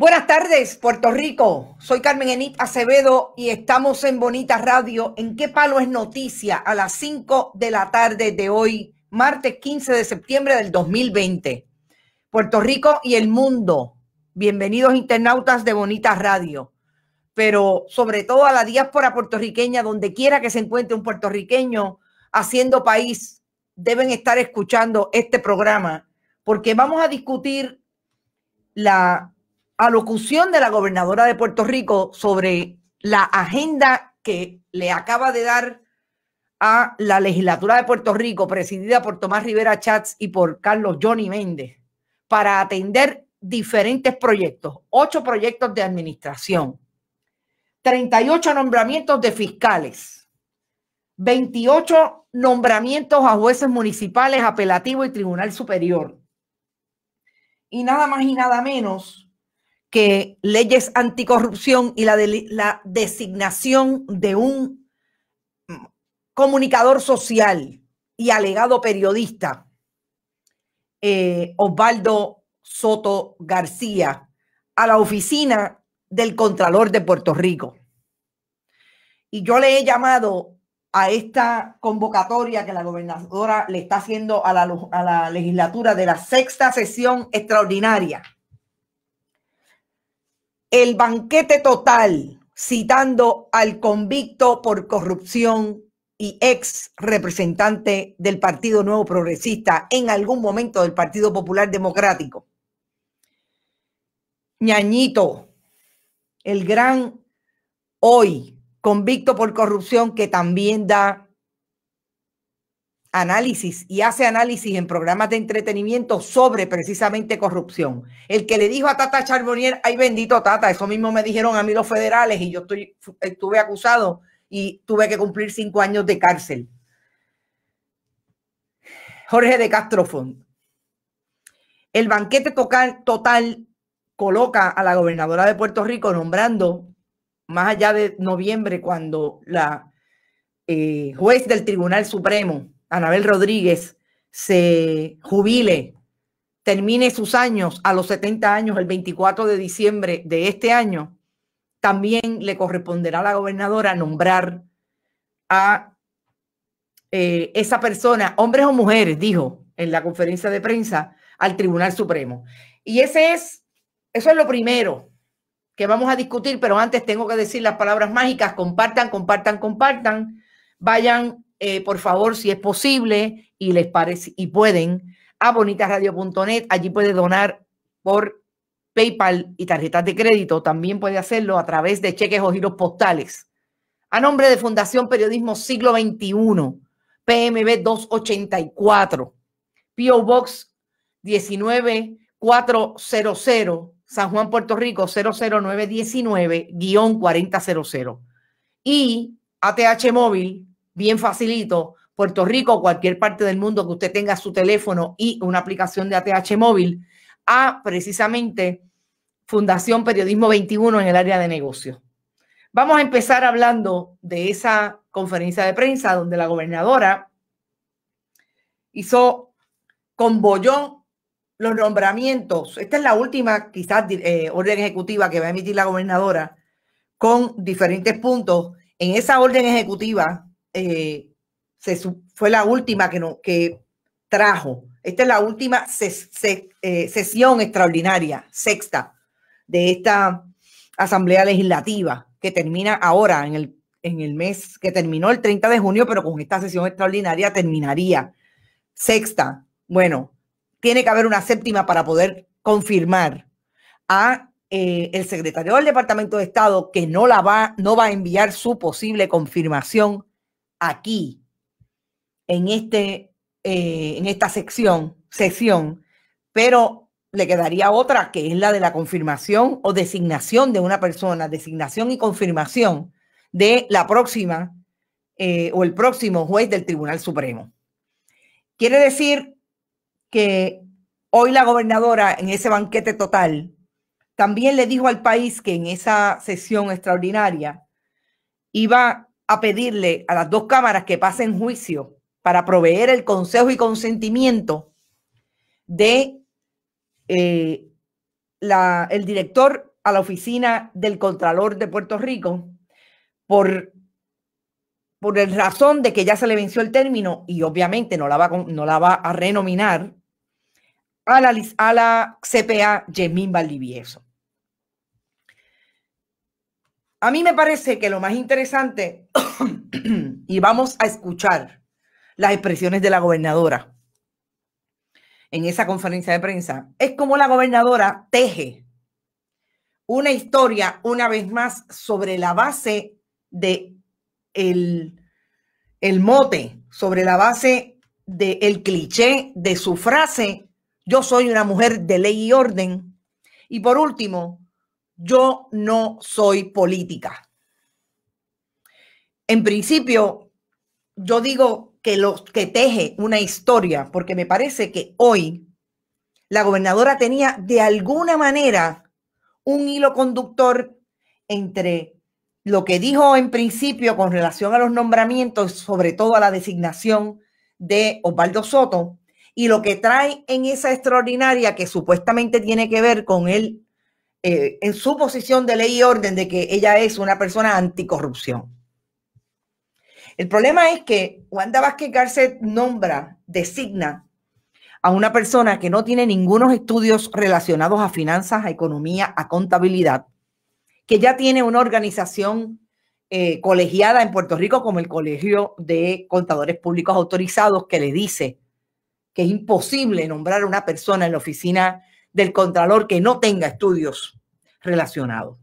Buenas tardes, Puerto Rico. Soy Carmen Enit Acevedo y estamos en Bonita Radio. ¿En qué palo es noticia? A las 5 de la tarde de hoy, martes 15 de septiembre del 2020. Puerto Rico y el mundo. Bienvenidos internautas de Bonita Radio. Pero sobre todo a la diáspora puertorriqueña, donde quiera que se encuentre un puertorriqueño haciendo país, deben estar escuchando este programa, porque vamos a discutir la alocución de la gobernadora de Puerto Rico sobre la agenda que le acaba de dar a la legislatura de Puerto Rico, presidida por Tomás Rivera Chats y por Carlos Johnny Méndez, para atender diferentes proyectos, ocho proyectos de administración, 38 nombramientos de fiscales, 28 nombramientos a jueces municipales, apelativo y tribunal superior. Y nada más y nada menos que leyes anticorrupción y la, designación de un comunicador social y alegado periodista, eh, Osvaldo Soto García, a la oficina del Contralor de Puerto Rico. Y yo le he llamado a esta convocatoria que la gobernadora le está haciendo a a la legislatura de la sexta sesión extraordinaria el banquete total, citando al convicto por corrupción y ex representante del Partido Nuevo Progresista en algún momento del Partido Popular Democrático. Ñañito, el gran hoy convicto por corrupción que también da análisis y hace análisis en programas de entretenimiento sobre precisamente corrupción. El que le dijo a Tata Charbonnier, ay bendito Tata, eso mismo me dijeron a mí los federales y yo estoy, estuve acusado y tuve que cumplir cinco años de cárcel. Jorge de Castrofond. El banquete total, coloca a la gobernadora de Puerto Rico nombrando, más allá de noviembre, cuando la eh, juez del Tribunal Supremo Anabel Rodríguez se jubile, termine sus años a los 70 años el 24 de diciembre de este año, también le corresponderá a la gobernadora nombrar a eh, esa persona, hombres o mujeres, dijo en la conferencia de prensa, al Tribunal Supremo. Y ese es, eso es lo primero que vamos a discutir, pero antes tengo que decir las palabras mágicas, compartan, compartan, compartan, vayan eh, por favor, si es posible y les parece y pueden, a bonitasradio.net. Allí puede donar por PayPal y tarjetas de crédito. También puede hacerlo a través de cheques o giros postales. A nombre de Fundación Periodismo Siglo XXI, PMB 284, PO Box 19400, San Juan, Puerto Rico 00919-4000. Y ATH Móvil bien facilito, Puerto Rico, cualquier parte del mundo que usted tenga su teléfono y una aplicación de ATH móvil, a precisamente Fundación Periodismo 21 en el área de negocios. Vamos a empezar hablando de esa conferencia de prensa donde la gobernadora hizo con Bollón los nombramientos. Esta es la última, quizás, eh, orden ejecutiva que va a emitir la gobernadora con diferentes puntos. En esa orden ejecutiva eh, fue la última que, trajo. Esta es la última eh, sesión extraordinaria, sexta, de esta Asamblea Legislativa, que termina ahora, en el, mes que terminó el 30 de junio, pero con esta sesión extraordinaria terminaría. Sexta, bueno, tiene que haber una séptima para poder confirmar a eh, el secretario del Departamento de Estado que no la va, no va a enviar su posible confirmación aquí, en, este, eh, en esta sección, sesión, pero le quedaría otra que es la de la confirmación o designación de una persona, designación y confirmación de la próxima eh, o el próximo juez del Tribunal Supremo. Quiere decir que hoy la gobernadora en ese banquete total también le dijo al país que en esa sesión extraordinaria iba a pedirle a las dos cámaras que pasen juicio para proveer el consejo y consentimiento de eh, la, el director a la oficina del Contralor de Puerto Rico por, por el razón de que ya se le venció el término y obviamente no la va, no la va a renominar a la, a la CPA Yemín Valdivieso. A mí me parece que lo más interesante, y vamos a escuchar las expresiones de la gobernadora en esa conferencia de prensa, es como la gobernadora teje una historia una vez más sobre la base de el, el mote, sobre la base del cliché de su frase, yo soy una mujer de ley y orden. Y por último, yo no soy política. En principio, yo digo que que teje una historia, porque me parece que hoy la gobernadora tenía de alguna manera un hilo conductor entre lo que dijo en principio con relación a los nombramientos, sobre todo a la designación de Osvaldo Soto, y lo que trae en esa extraordinaria que supuestamente tiene que ver con el eh, en su posición de ley y orden de que ella es una persona anticorrupción. El problema es que Wanda Vázquez Garcet nombra, designa a una persona que no tiene ningunos estudios relacionados a finanzas, a economía, a contabilidad, que ya tiene una organización eh, colegiada en Puerto Rico como el Colegio de Contadores Públicos Autorizados, que le dice que es imposible nombrar a una persona en la oficina del contralor que no tenga estudios relacionados.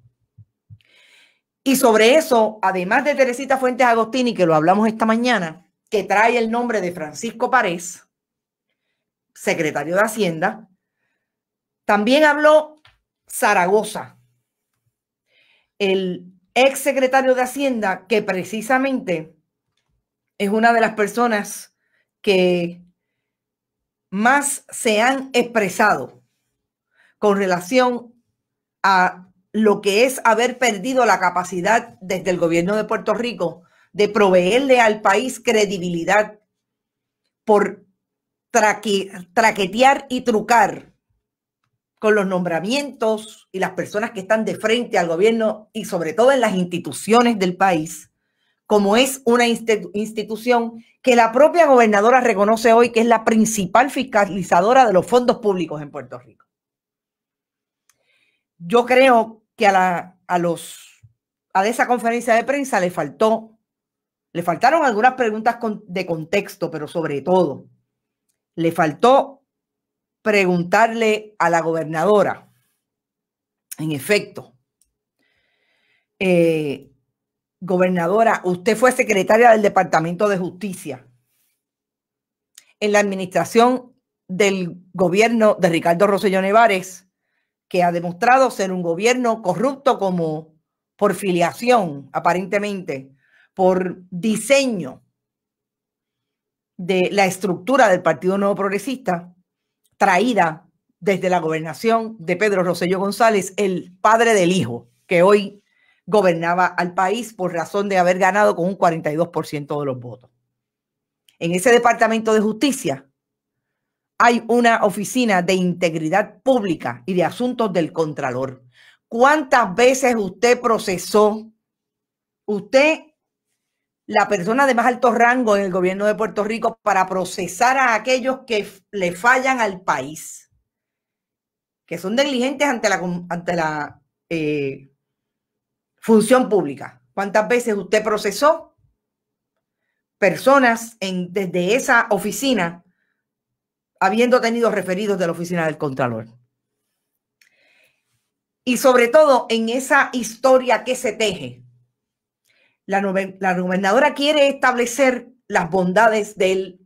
Y sobre eso, además de Teresita Fuentes Agostini, que lo hablamos esta mañana, que trae el nombre de Francisco Párez, secretario de Hacienda, también habló Zaragoza, el ex secretario de Hacienda, que precisamente es una de las personas que más se han expresado con relación a lo que es haber perdido la capacidad desde el gobierno de Puerto Rico de proveerle al país credibilidad por traquetear y trucar con los nombramientos y las personas que están de frente al gobierno y sobre todo en las instituciones del país, como es una institución que la propia gobernadora reconoce hoy que es la principal fiscalizadora de los fondos públicos en Puerto Rico yo creo que a, la, a los a esa conferencia de prensa le faltó, le faltaron algunas preguntas de contexto, pero sobre todo, le faltó preguntarle a la gobernadora, en efecto, eh, gobernadora, usted fue secretaria del Departamento de Justicia en la administración del gobierno de Ricardo Rosselló Nevares que ha demostrado ser un gobierno corrupto como por filiación, aparentemente, por diseño de la estructura del Partido Nuevo Progresista, traída desde la gobernación de Pedro Rosello González, el padre del hijo, que hoy gobernaba al país por razón de haber ganado con un 42% de los votos. En ese departamento de justicia, hay una oficina de integridad pública y de asuntos del Contralor. ¿Cuántas veces usted procesó? Usted, la persona de más alto rango en el gobierno de Puerto Rico, para procesar a aquellos que le fallan al país, que son negligentes ante la, ante la eh, función pública. ¿Cuántas veces usted procesó personas en, desde esa oficina habiendo tenido referidos de la oficina del Contralor. Y sobre todo en esa historia que se teje, la, gobernadora quiere establecer las bondades del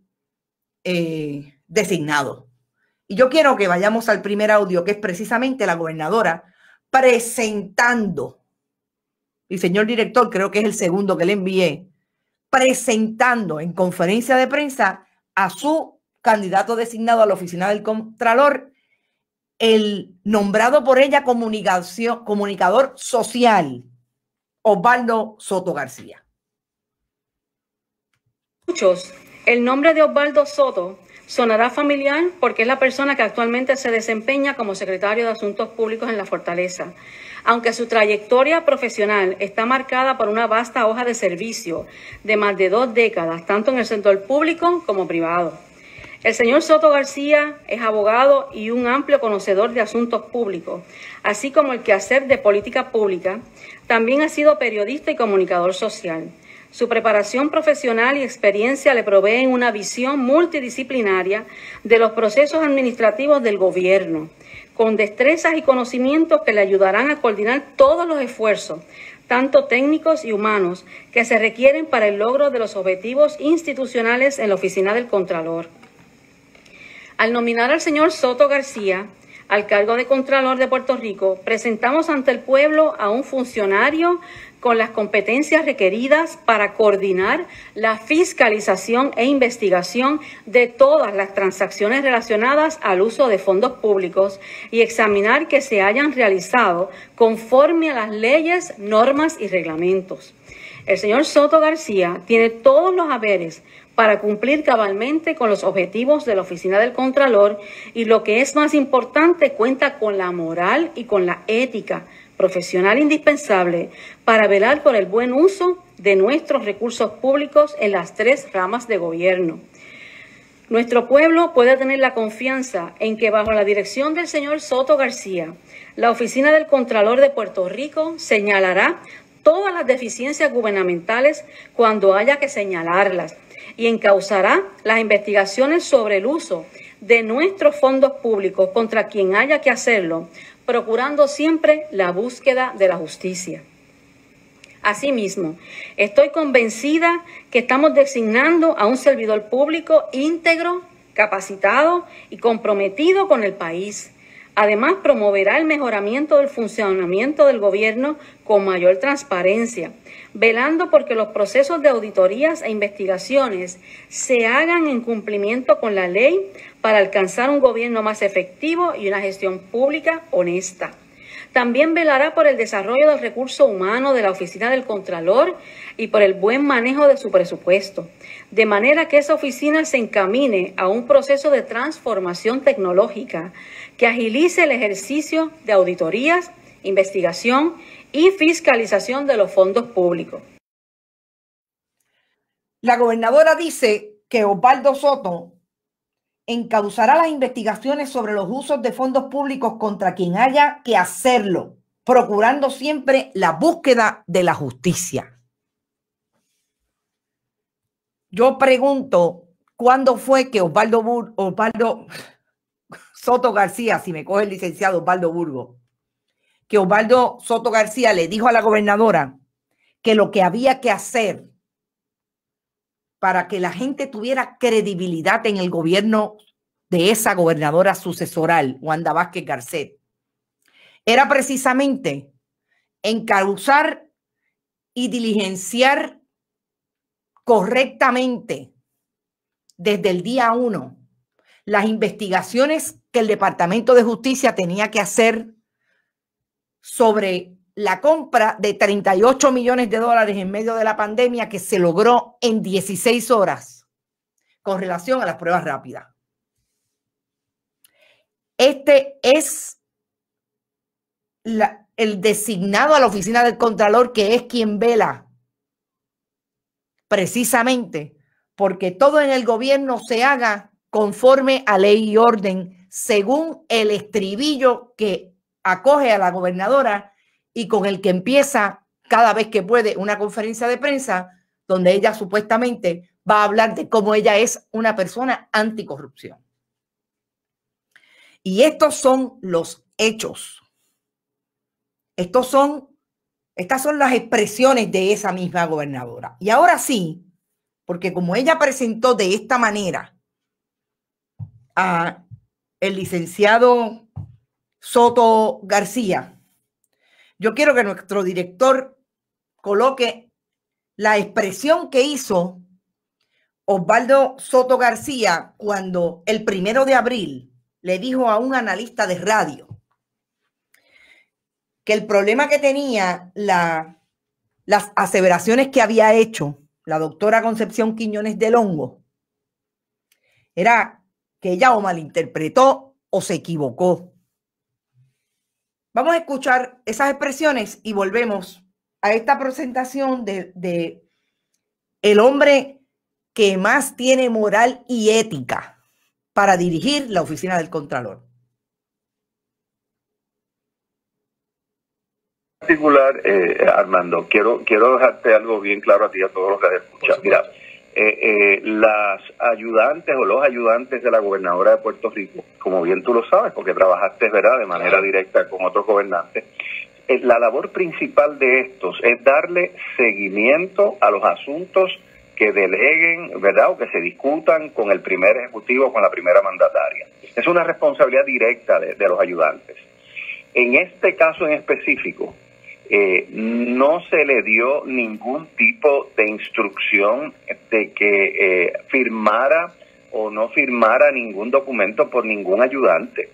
eh, designado. Y yo quiero que vayamos al primer audio, que es precisamente la gobernadora presentando, y señor director, creo que es el segundo que le envié, presentando en conferencia de prensa a su candidato designado a la oficina del Contralor, el nombrado por ella comunicador social, Osvaldo Soto García. Muchos, el nombre de Osvaldo Soto sonará familiar porque es la persona que actualmente se desempeña como secretario de Asuntos Públicos en la Fortaleza. Aunque su trayectoria profesional está marcada por una vasta hoja de servicio de más de dos décadas, tanto en el sector público como privado. El señor Soto García es abogado y un amplio conocedor de asuntos públicos, así como el quehacer de política pública. También ha sido periodista y comunicador social. Su preparación profesional y experiencia le proveen una visión multidisciplinaria de los procesos administrativos del gobierno, con destrezas y conocimientos que le ayudarán a coordinar todos los esfuerzos, tanto técnicos y humanos, que se requieren para el logro de los objetivos institucionales en la Oficina del Contralor. Al nominar al señor Soto García al cargo de Contralor de Puerto Rico, presentamos ante el pueblo a un funcionario con las competencias requeridas para coordinar la fiscalización e investigación de todas las transacciones relacionadas al uso de fondos públicos y examinar que se hayan realizado conforme a las leyes, normas y reglamentos. El señor Soto García tiene todos los haberes para cumplir cabalmente con los objetivos de la Oficina del Contralor y lo que es más importante, cuenta con la moral y con la ética profesional indispensable para velar por el buen uso de nuestros recursos públicos en las tres ramas de gobierno. Nuestro pueblo puede tener la confianza en que bajo la dirección del señor Soto García, la Oficina del Contralor de Puerto Rico señalará todas las deficiencias gubernamentales cuando haya que señalarlas y encauzará las investigaciones sobre el uso de nuestros fondos públicos contra quien haya que hacerlo, procurando siempre la búsqueda de la justicia. Asimismo, estoy convencida que estamos designando a un servidor público íntegro, capacitado y comprometido con el país Además, promoverá el mejoramiento del funcionamiento del gobierno con mayor transparencia, velando porque los procesos de auditorías e investigaciones se hagan en cumplimiento con la ley para alcanzar un gobierno más efectivo y una gestión pública honesta. También velará por el desarrollo del recurso humano de la Oficina del Contralor y por el buen manejo de su presupuesto, de manera que esa oficina se encamine a un proceso de transformación tecnológica que agilice el ejercicio de auditorías, investigación y fiscalización de los fondos públicos. La gobernadora dice que Osvaldo Soto encauzará las investigaciones sobre los usos de fondos públicos contra quien haya que hacerlo, procurando siempre la búsqueda de la justicia. Yo pregunto, ¿cuándo fue que Osvaldo, Osvaldo Soto García, si me coge el licenciado Osvaldo Burgo, que Osvaldo Soto García le dijo a la gobernadora que lo que había que hacer para que la gente tuviera credibilidad en el gobierno de esa gobernadora sucesoral, Wanda Vázquez Garcet, era precisamente encauzar y diligenciar correctamente desde el día uno las investigaciones que el Departamento de Justicia tenía que hacer sobre la compra de 38 millones de dólares en medio de la pandemia que se logró en 16 horas con relación a las pruebas rápidas. Este es el designado a la oficina del Contralor, que es quien vela precisamente porque todo en el gobierno se haga conforme a ley y orden según el estribillo que acoge a la gobernadora y con el que empieza cada vez que puede una conferencia de prensa donde ella supuestamente va a hablar de cómo ella es una persona anticorrupción. Y estos son los hechos. Estos son, estas son las expresiones de esa misma gobernadora. Y ahora sí, porque como ella presentó de esta manera a el licenciado Soto García, yo quiero que nuestro director coloque la expresión que hizo Osvaldo Soto García cuando el primero de abril le dijo a un analista de radio que el problema que tenía las aseveraciones que había hecho la doctora Concepción Quiñones del Hongo era que ella o malinterpretó o se equivocó. Vamos a escuchar esas expresiones y volvemos a esta presentación de, el hombre que más tiene moral y ética para dirigir la oficina del Contralor. particular, eh, Armando, quiero, quiero dejarte algo bien claro a ti y a todos los que eh, eh, las ayudantes o los ayudantes de la gobernadora de Puerto Rico, como bien tú lo sabes, porque trabajaste ¿verdad? de manera directa con otros gobernantes, eh, la labor principal de estos es darle seguimiento a los asuntos que deleguen, ¿verdad? O que se discutan con el primer ejecutivo o con la primera mandataria. Es una responsabilidad directa de los ayudantes. En este caso en específico, eh, no se le dio ningún tipo de instrucción de que eh, firmara o no firmara ningún documento por ningún ayudante.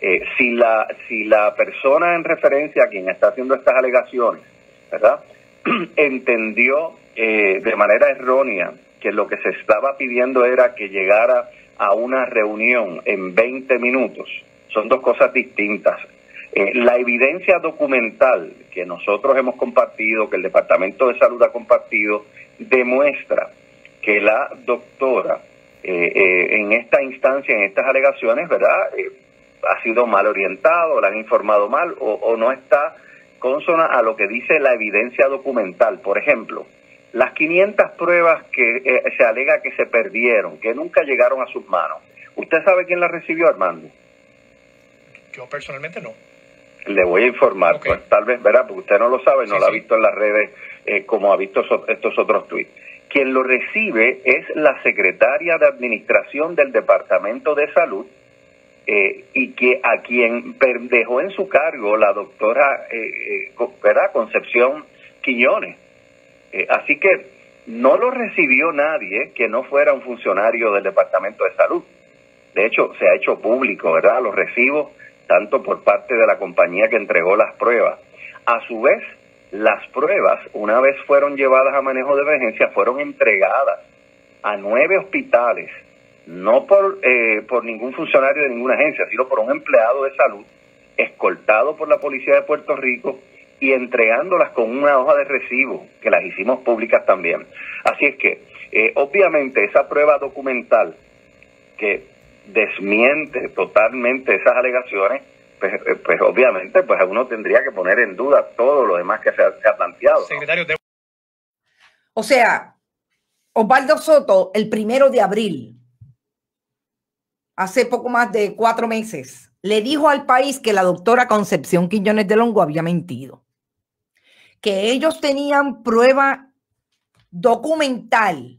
Eh, si, la, si la persona en referencia a quien está haciendo estas alegaciones, ¿verdad? entendió de manera errónea que lo que se estaba pidiendo era que llegara a una reunión en 20 minutos, son dos cosas distintas. Eh, la evidencia documental que nosotros hemos compartido, que el Departamento de Salud ha compartido, demuestra que la doctora eh, eh, en esta instancia, en estas alegaciones, ¿verdad? ha sido mal orientado, la han informado mal o, no está consona a lo que dice la evidencia documental. Por ejemplo, las 500 pruebas que se alega que se perdieron, que nunca llegaron a sus manos. ¿Usted sabe quién las recibió, Armando? Yo personalmente no le voy a informar, pues, tal vez, ¿verdad?, porque usted no lo sabe, no lo ha visto en las redes eh, como ha visto estos otros tweets. Quien lo recibe es la secretaria de Administración del Departamento de Salud eh, y que a quien dejó en su cargo la doctora, eh, eh ¿verdad? Concepción Quiñones. así que no lo recibió nadie que no fuera un funcionario del Departamento de Salud. De hecho, se ha hecho público, ¿verdad? Los recibos tanto por parte de la compañía que entregó las pruebas. A su vez, las pruebas, una vez fueron llevadas a manejo de emergencia, fueron entregadas a nueve hospitales, no por, eh, por ningún funcionario de ninguna agencia, sino por un empleado de salud, escoltado por la policía de Puerto Rico y entregándolas con una hoja de recibo, que las hicimos públicas también. Así es que, eh, obviamente, esa prueba documental que desmiente totalmente esas alegaciones, pues, eh, pues, obviamente pues uno tendría que poner en duda todo lo demás que se ha, planteado. O sea, Osvaldo Soto, el primero de abril, hace poco más de cuatro meses, le dijo al país que la doctora Concepción Quiñones de Longo había mentido, que ellos tenían prueba documental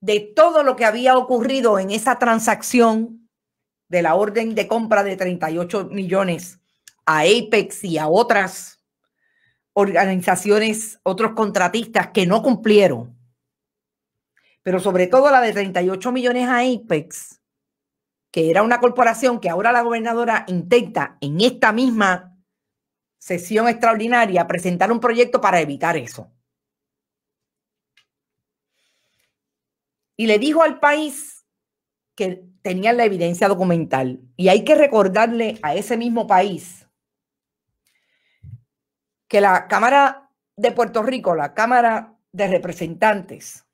de todo lo que había ocurrido en esa transacción de la orden de compra de 38 millones a Apex y a otras organizaciones, otros contratistas que no cumplieron, pero sobre todo la de 38 millones a Apex, que era una corporación que ahora la gobernadora intenta en esta misma sesión extraordinaria presentar un proyecto para evitar eso. y le dijo al país que tenían la evidencia documental. Y hay que recordarle a ese mismo país que la Cámara de Puerto Rico, la Cámara de Representantes,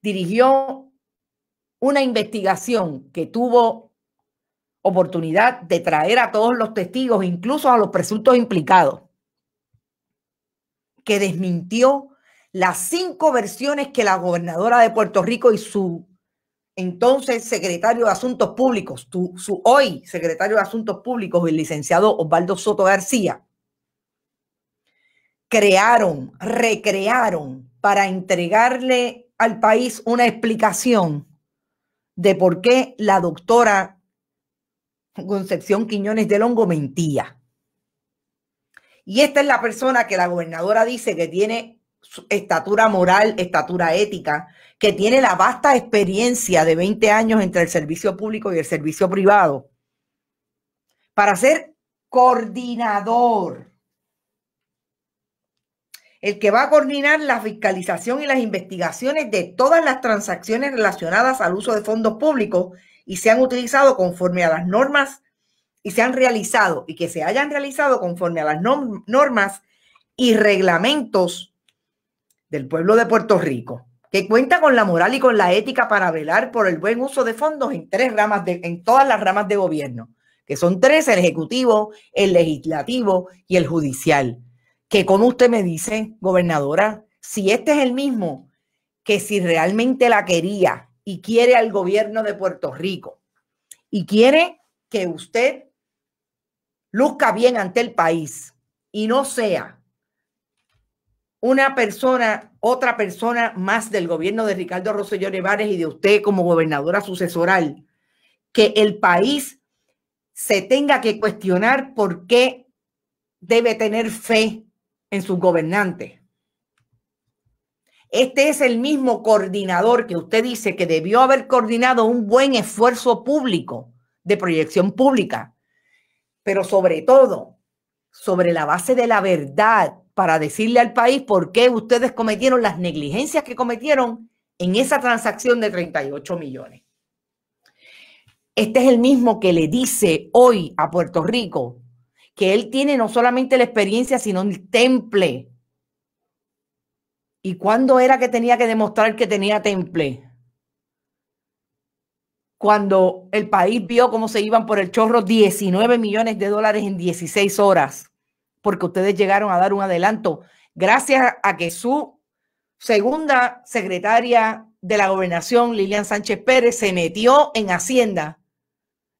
dirigió una investigación que tuvo oportunidad de traer a todos los testigos, incluso a los presuntos implicados, que desmintió las cinco versiones que la gobernadora de Puerto Rico y su entonces secretario de Asuntos Públicos, su hoy secretario de Asuntos Públicos, el licenciado Osvaldo Soto García, crearon, recrearon para entregarle al país una explicación de por qué la doctora Concepción Quiñones de Longo mentía. Y esta es la persona que la gobernadora dice que tiene estatura moral, estatura ética, que tiene la vasta experiencia de 20 años entre el servicio público y el servicio privado, para ser coordinador. El que va a coordinar la fiscalización y las investigaciones de todas las transacciones relacionadas al uso de fondos públicos y se han utilizado conforme a las normas y se han realizado y que se hayan realizado conforme a las normas y reglamentos del pueblo de Puerto Rico, que cuenta con la moral y con la ética para velar por el buen uso de fondos en tres ramas en todas las ramas de gobierno, que son tres, el ejecutivo, el legislativo y el judicial. Que como usted me dice, gobernadora, si este es el mismo que si realmente la quería y quiere al gobierno de Puerto Rico y quiere que usted luzca bien ante el país y no sea una persona, otra persona más del gobierno de Ricardo Rosselló Nevares y de usted como gobernadora sucesoral, que el país se tenga que cuestionar por qué debe tener fe en sus gobernantes. Este es el mismo coordinador que usted dice que debió haber coordinado un buen esfuerzo público de proyección pública, pero sobre todo sobre la base de la verdad para decirle al país por qué ustedes cometieron las negligencias que cometieron en esa transacción de 38 millones. Este es el mismo que le dice hoy a Puerto Rico que él tiene no solamente la experiencia, sino el temple. ¿Y cuándo era que tenía que demostrar que tenía temple? Cuando el país vio cómo se iban por el chorro 19 millones de dólares en 16 horas porque ustedes llegaron a dar un adelanto. Gracias a que su segunda secretaria de la gobernación, Lilian Sánchez Pérez, se metió en Hacienda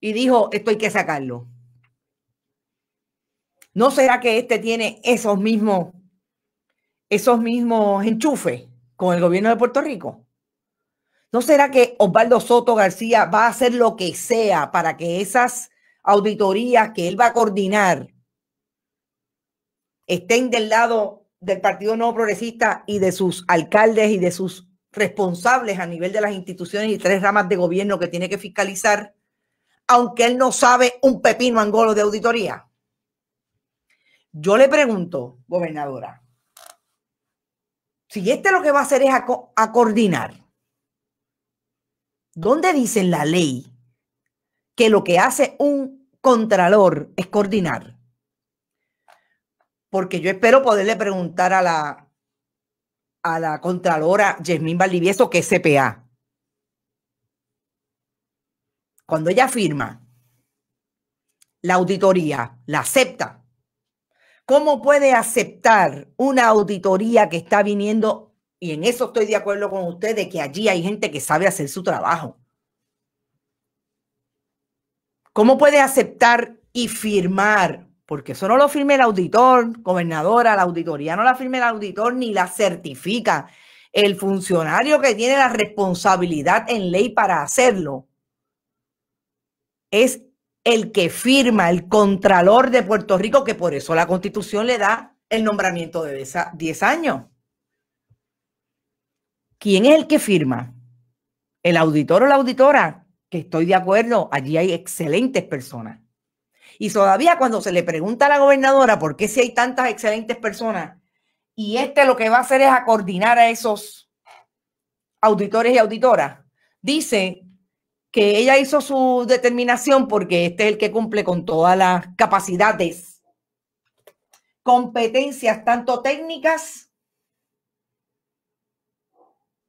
y dijo, esto hay que sacarlo. ¿No será que este tiene esos mismos, esos mismos enchufes con el gobierno de Puerto Rico? ¿No será que Osvaldo Soto García va a hacer lo que sea para que esas auditorías que él va a coordinar estén del lado del Partido No Progresista y de sus alcaldes y de sus responsables a nivel de las instituciones y tres ramas de gobierno que tiene que fiscalizar, aunque él no sabe un pepino angolo de auditoría. Yo le pregunto, gobernadora, si este lo que va a hacer es a, a coordinar, ¿dónde dice la ley que lo que hace un contralor es coordinar? porque yo espero poderle preguntar a la, a la Contralora Yasmín Valdivieso que es CPA. Cuando ella firma, la auditoría la acepta. ¿Cómo puede aceptar una auditoría que está viniendo? Y en eso estoy de acuerdo con usted, de que allí hay gente que sabe hacer su trabajo. ¿Cómo puede aceptar y firmar porque eso no lo firma el auditor, gobernadora, la auditoría no la firma el auditor ni la certifica el funcionario que tiene la responsabilidad en ley para hacerlo. Es el que firma el contralor de Puerto Rico, que por eso la constitución le da el nombramiento de 10 años. ¿Quién es el que firma? ¿El auditor o la auditora? Que estoy de acuerdo, allí hay excelentes personas y todavía cuando se le pregunta a la gobernadora por qué si hay tantas excelentes personas y este lo que va a hacer es a coordinar a esos auditores y auditoras, dice que ella hizo su determinación porque este es el que cumple con todas las capacidades, competencias tanto técnicas,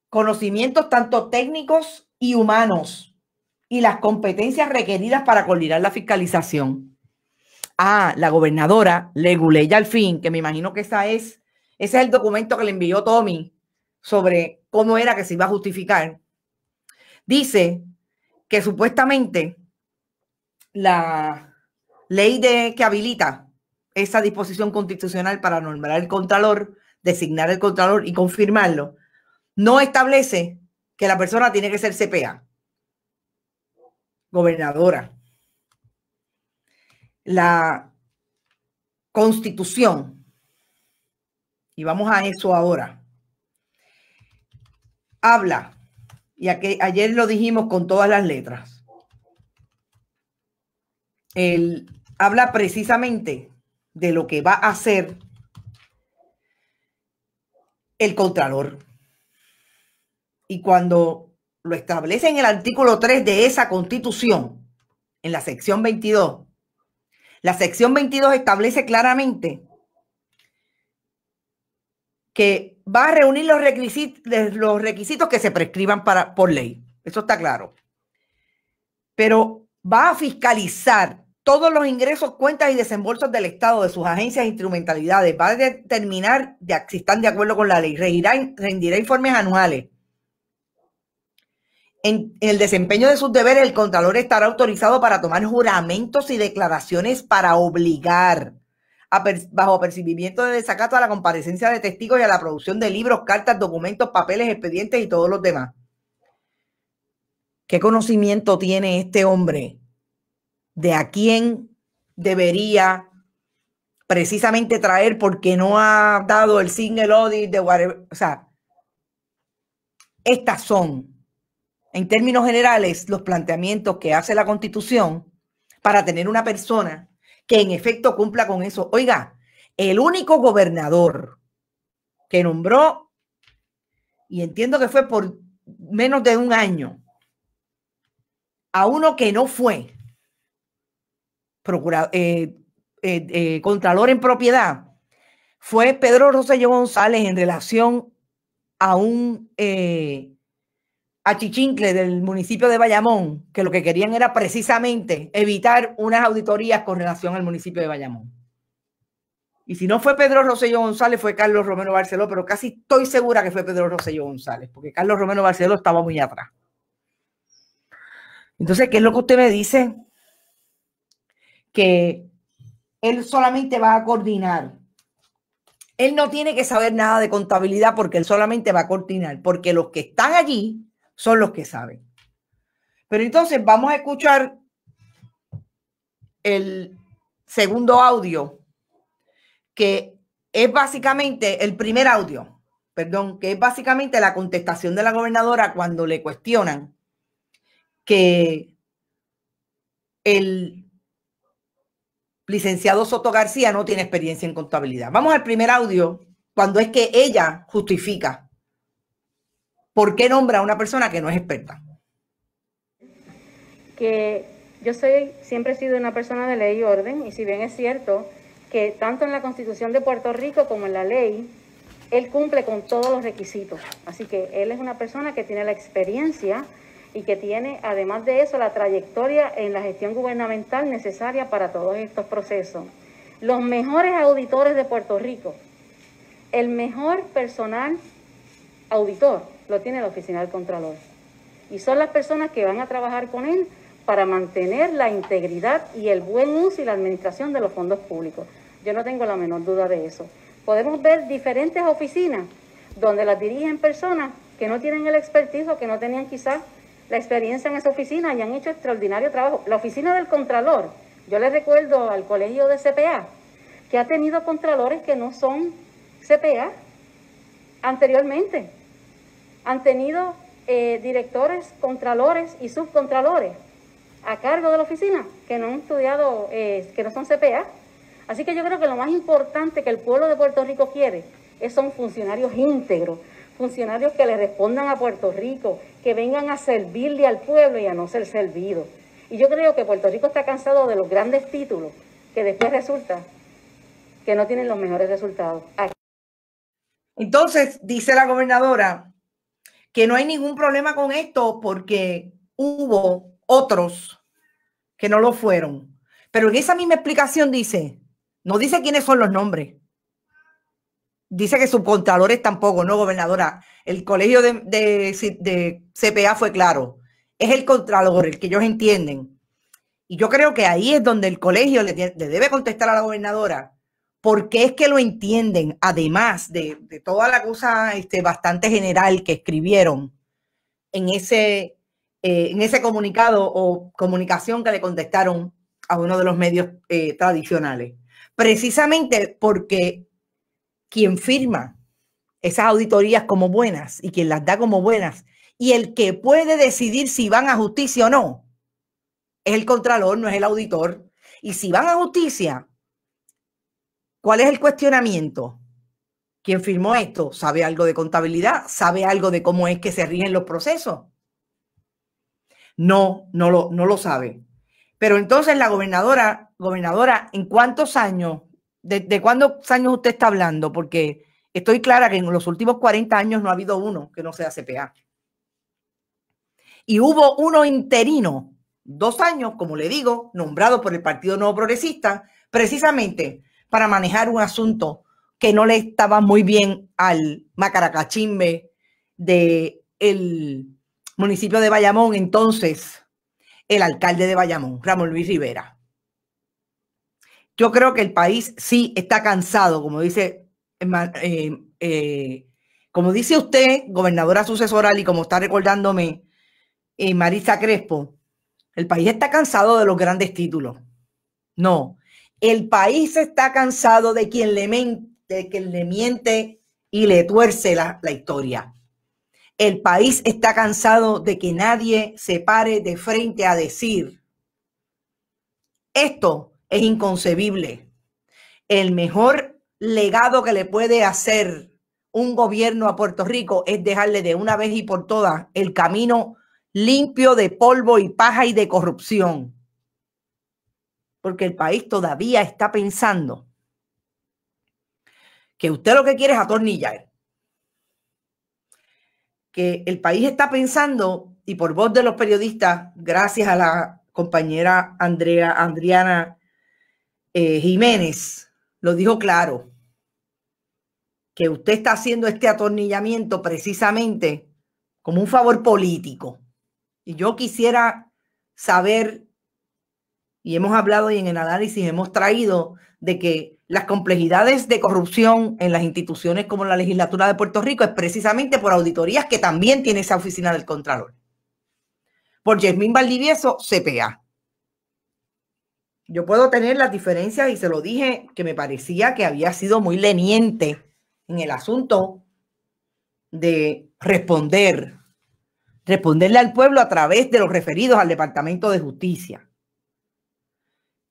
conocimientos tanto técnicos y humanos y las competencias requeridas para coordinar la fiscalización a la gobernadora Leguleya al fin, que me imagino que esa es, ese es el documento que le envió Tommy sobre cómo era que se iba a justificar. Dice que supuestamente la ley de, que habilita esa disposición constitucional para nombrar el contralor, designar el contralor y confirmarlo, no establece que la persona tiene que ser CPA, gobernadora la constitución. Y vamos a eso ahora. Habla, y que ayer lo dijimos con todas las letras. Él habla precisamente de lo que va a hacer el Contralor. Y cuando lo establece en el artículo 3 de esa constitución, en la sección 22, la sección 22 establece claramente que va a reunir los requisitos, los requisitos que se prescriban para, por ley. Eso está claro. Pero va a fiscalizar todos los ingresos, cuentas y desembolsos del Estado, de sus agencias e instrumentalidades. Va a determinar si están de acuerdo con la ley. rendirá informes anuales en, el desempeño de sus deberes, el Contralor estará autorizado para tomar juramentos y declaraciones para obligar, bajo percibimiento de desacato, a la comparecencia de testigos y a la producción de libros, cartas, documentos, papeles, expedientes y todos los demás. ¿Qué conocimiento tiene este hombre de a quién debería precisamente traer porque no ha dado el single audit de whatever? O sea, estas son en términos generales, los planteamientos que hace la Constitución para tener una persona que en efecto cumpla con eso. Oiga, el único gobernador que nombró, y entiendo que fue por menos de un año, a uno que no fue procurador, eh, eh, eh, contralor en propiedad, fue Pedro Rosselló González en relación a un a Chichincle del municipio de Bayamón, que lo que querían era precisamente evitar unas auditorías con relación al municipio de Bayamón. Y si no fue Pedro Rosselló González, fue Carlos Romero Barceló, pero casi estoy segura que fue Pedro Rosselló González, porque Carlos Romero Barceló estaba muy atrás. Entonces, ¿qué es lo que usted me dice? Que él solamente va a coordinar. Él no tiene que saber nada de contabilidad porque él solamente va a coordinar, porque los que están allí son los que saben. Pero entonces vamos a escuchar el segundo audio, que es básicamente el primer audio, perdón, que es básicamente la contestación de la gobernadora cuando le cuestionan que el licenciado Soto García no tiene experiencia en contabilidad. Vamos al primer audio, cuando es que ella justifica ¿por qué nombra a una persona que no es experta? Que yo soy, siempre he sido una persona de ley y orden, y si bien es cierto que tanto en la Constitución de Puerto Rico como en la ley, él cumple con todos los requisitos. Así que él es una persona que tiene la experiencia y que tiene, además de eso, la trayectoria en la gestión gubernamental necesaria para todos estos procesos. Los mejores auditores de Puerto Rico, el mejor personal auditor lo tiene la Oficina del Contralor. Y son las personas que van a trabajar con él para mantener la integridad y el buen uso y la administración de los fondos públicos. Yo no tengo la menor duda de eso. Podemos ver diferentes oficinas donde las dirigen personas que no tienen el expertizo, que no tenían quizás la experiencia en esa oficina y han hecho extraordinario trabajo. La oficina del Contralor, yo le recuerdo al colegio de CPA, que ha tenido contralores que no son CPA anteriormente han tenido eh, directores, contralores y subcontralores a cargo de la oficina que no han estudiado, eh, que no son CPA. Así que yo creo que lo más importante que el pueblo de Puerto Rico quiere es son funcionarios íntegros, funcionarios que le respondan a Puerto Rico, que vengan a servirle al pueblo y a no ser servido. Y yo creo que Puerto Rico está cansado de los grandes títulos que después resulta que no tienen los mejores resultados. Entonces, dice la gobernadora, que no hay ningún problema con esto porque hubo otros que no lo fueron. Pero en esa misma explicación dice, no dice quiénes son los nombres. Dice que contralores tampoco, no, gobernadora. El colegio de, CPA fue claro. Es el contralor, el que ellos entienden. Y yo creo que ahí es donde el colegio le debe contestar a la gobernadora qué es que lo entienden, además de, toda la cosa este, bastante general que escribieron en ese, eh, en ese comunicado o comunicación que le contestaron a uno de los medios eh, tradicionales. Precisamente porque quien firma esas auditorías como buenas y quien las da como buenas y el que puede decidir si van a justicia o no es el contralor, no es el auditor. Y si van a justicia, ¿Cuál es el cuestionamiento? ¿Quién firmó esto? ¿Sabe algo de contabilidad? ¿Sabe algo de cómo es que se rigen los procesos? No, no lo, no lo sabe. Pero entonces la gobernadora, gobernadora, ¿en cuántos años? ¿De, de cuántos años usted está hablando? Porque estoy clara que en los últimos 40 años no ha habido uno que no sea CPA. Y hubo uno interino, dos años, como le digo, nombrado por el Partido Nuevo Progresista, precisamente para manejar un asunto que no le estaba muy bien al macaracachimbe de el municipio de Bayamón, entonces el alcalde de Bayamón, Ramón Luis Rivera. Yo creo que el país sí está cansado, como dice, eh, eh, eh, como dice usted, gobernadora sucesoral, y como está recordándome Marisa Crespo, el país está cansado de los grandes títulos. No, el país está cansado de quien le, miente y le tuerce la historia. El país está cansado de que nadie se pare de frente a decir, esto es inconcebible. El mejor legado que le puede hacer un gobierno a Puerto Rico es dejarle de una vez y por todas el camino limpio de polvo y paja y de corrupción porque el país todavía está pensando que usted lo que quiere es atornillar. Que el país está pensando, y por voz de los periodistas, gracias a la compañera Andrea, Adriana eh, Jiménez, lo dijo claro, que usted está haciendo este atornillamiento precisamente como un favor político. Y yo quisiera saber y hemos hablado y en el análisis hemos traído de que las complejidades de corrupción en las instituciones como la legislatura de Puerto Rico es precisamente por auditorías que también tiene esa oficina del Contralor. Por Yasmín Valdivieso, CPA. Yo puedo tener las diferencias y se lo dije que me parecía que había sido muy leniente en el asunto de responder, responderle al pueblo a través de los referidos al Departamento de Justicia.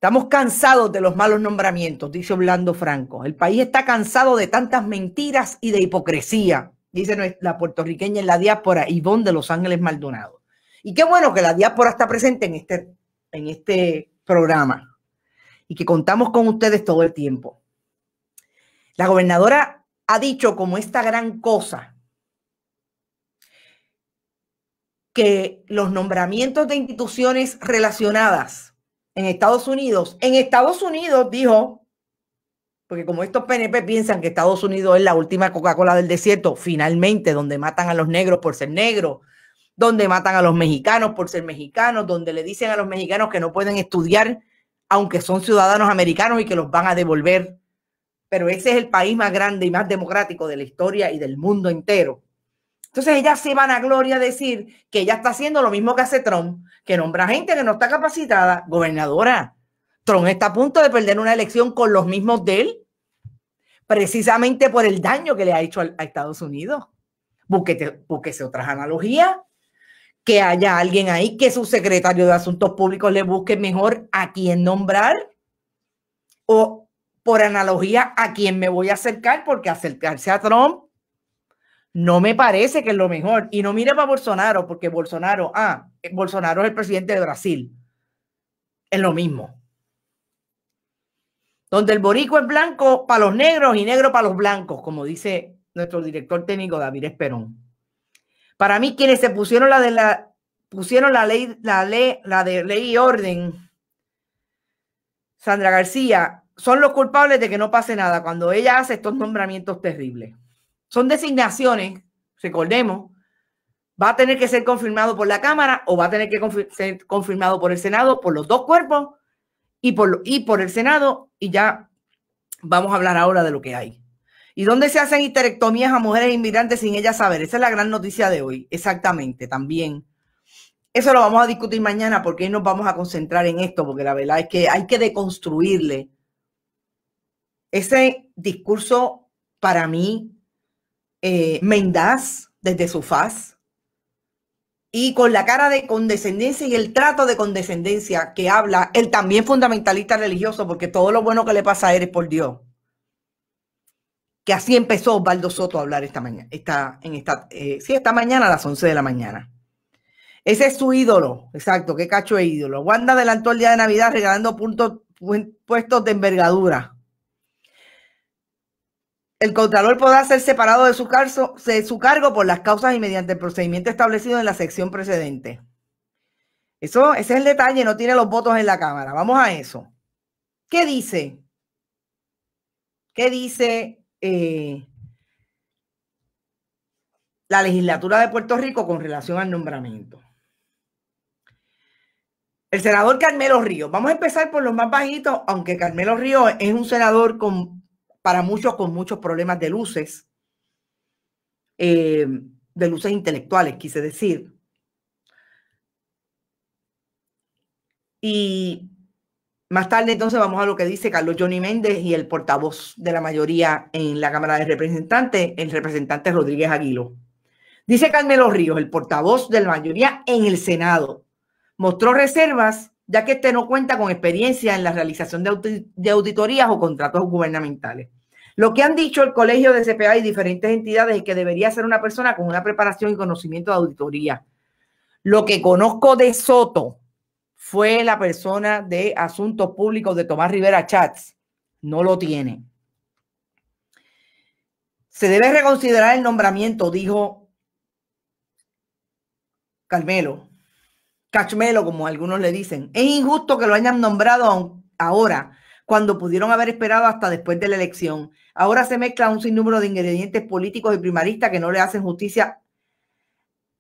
Estamos cansados de los malos nombramientos, dice Orlando Franco. El país está cansado de tantas mentiras y de hipocresía, dice la puertorriqueña en la diáspora Ivonne de Los Ángeles Maldonado. Y qué bueno que la diáspora está presente en este, en este programa y que contamos con ustedes todo el tiempo. La gobernadora ha dicho como esta gran cosa que los nombramientos de instituciones relacionadas en Estados Unidos. En Estados Unidos dijo, porque como estos PNP piensan que Estados Unidos es la última Coca-Cola del desierto, finalmente, donde matan a los negros por ser negros, donde matan a los mexicanos por ser mexicanos, donde le dicen a los mexicanos que no pueden estudiar, aunque son ciudadanos americanos y que los van a devolver. Pero ese es el país más grande y más democrático de la historia y del mundo entero. Entonces ella se van a gloria a decir que ella está haciendo lo mismo que hace Trump, que nombra gente que no está capacitada, gobernadora. Trump está a punto de perder una elección con los mismos de él, precisamente por el daño que le ha hecho a Estados Unidos. búsquese otras analogías, que haya alguien ahí, que su secretario de Asuntos Públicos le busque mejor a quién nombrar o por analogía a quién me voy a acercar, porque acercarse a Trump no me parece que es lo mejor. Y no mire para Bolsonaro, porque Bolsonaro, ah, eh, Bolsonaro es el presidente de Brasil. Es lo mismo. Donde el borico es blanco para los negros y negro para los blancos, como dice nuestro director técnico David Esperón. Para mí, quienes se pusieron la de la pusieron la ley, la ley, la de ley y orden, Sandra García, son los culpables de que no pase nada cuando ella hace estos nombramientos terribles son designaciones, recordemos, va a tener que ser confirmado por la Cámara o va a tener que ser confirmado por el Senado, por los dos cuerpos y por, y por el Senado, y ya vamos a hablar ahora de lo que hay. ¿Y dónde se hacen histerectomías a mujeres inmigrantes sin ellas saber? Esa es la gran noticia de hoy, exactamente, también. Eso lo vamos a discutir mañana porque nos vamos a concentrar en esto, porque la verdad es que hay que deconstruirle ese discurso para mí eh, mendaz desde su faz y con la cara de condescendencia y el trato de condescendencia que habla el también fundamentalista religioso, porque todo lo bueno que le pasa a él es por Dios. Que así empezó Osvaldo Soto a hablar esta mañana, está en esta, eh, sí, esta mañana a las 11 de la mañana. Ese es su ídolo, exacto, qué cacho de ídolo. Wanda adelantó el día de Navidad regalando puntos, puestos de envergadura. El contralor podrá ser separado de su, cargo, por las causas y mediante el procedimiento establecido en la sección precedente. Eso, ese es el detalle, no tiene los votos en la Cámara. Vamos a eso. ¿Qué dice? ¿Qué dice eh, la legislatura de Puerto Rico con relación al nombramiento? El senador Carmelo Río. Vamos a empezar por los más bajitos, aunque Carmelo Río es un senador con para muchos con muchos problemas de luces, eh, de luces intelectuales, quise decir. Y más tarde entonces vamos a lo que dice Carlos Johnny Méndez y el portavoz de la mayoría en la Cámara de Representantes, el representante Rodríguez Aguilo. Dice Carmelo Ríos, el portavoz de la mayoría en el Senado, mostró reservas ya que este no cuenta con experiencia en la realización de, auditorías o contratos gubernamentales. Lo que han dicho el colegio de CPA y diferentes entidades es que debería ser una persona con una preparación y conocimiento de auditoría. Lo que conozco de Soto fue la persona de asuntos públicos de Tomás Rivera Chats. No lo tiene. Se debe reconsiderar el nombramiento, dijo Carmelo. Cachmelo, como algunos le dicen. Es injusto que lo hayan nombrado ahora cuando pudieron haber esperado hasta después de la elección. Ahora se mezcla un sinnúmero de ingredientes políticos y primaristas que no le hacen justicia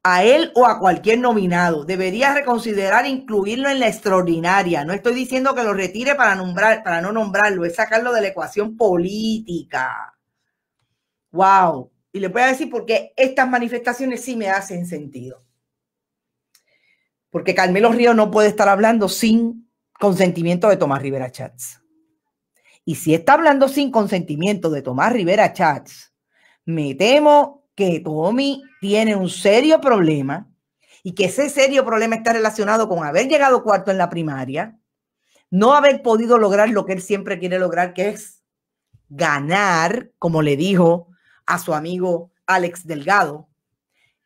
a él o a cualquier nominado. Debería reconsiderar e incluirlo en la extraordinaria. No estoy diciendo que lo retire para, nombrar, para no nombrarlo, es sacarlo de la ecuación política. ¡Wow! Y le voy a decir por qué estas manifestaciones sí me hacen sentido. Porque Carmelo Río no puede estar hablando sin consentimiento de Tomás Rivera Chats. Y si está hablando sin consentimiento de Tomás Rivera Chats, me temo que Tommy tiene un serio problema y que ese serio problema está relacionado con haber llegado cuarto en la primaria, no haber podido lograr lo que él siempre quiere lograr, que es ganar, como le dijo a su amigo Alex Delgado,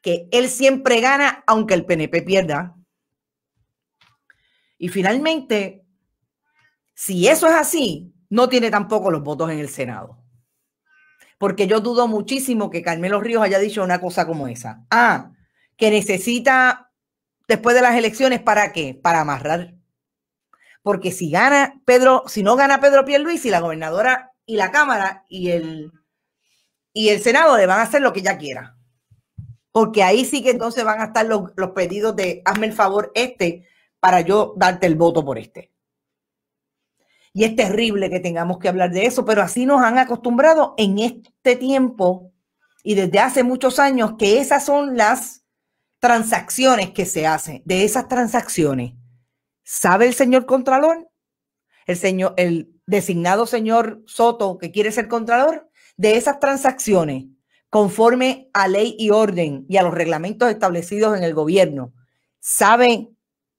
que él siempre gana aunque el PNP pierda. Y finalmente, si eso es así, no tiene tampoco los votos en el Senado. Porque yo dudo muchísimo que Carmelo Ríos haya dicho una cosa como esa. Ah, que necesita después de las elecciones para qué? Para amarrar. Porque si gana Pedro, si no gana Pedro y la gobernadora y la Cámara y el, y el Senado le van a hacer lo que ella quiera. Porque ahí sí que entonces van a estar los pedidos de hazme el favor este para yo darte el voto por este. Y es terrible que tengamos que hablar de eso, pero así nos han acostumbrado en este tiempo y desde hace muchos años que esas son las transacciones que se hacen. De esas transacciones, ¿sabe el señor Contralor? El, señor, el designado señor Soto, que quiere ser Contralor, de esas transacciones, conforme a ley y orden y a los reglamentos establecidos en el gobierno, ¿sabe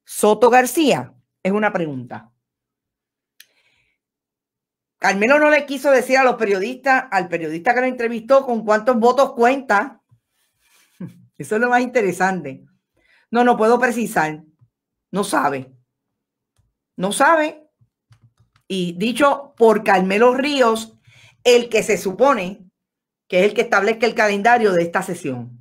Soto García? Es una pregunta. Carmelo no le quiso decir a los periodistas, al periodista que lo entrevistó, con cuántos votos cuenta. Eso es lo más interesante. No, no puedo precisar. No sabe. No sabe. Y dicho por Carmelo Ríos, el que se supone que es el que establezca el calendario de esta sesión.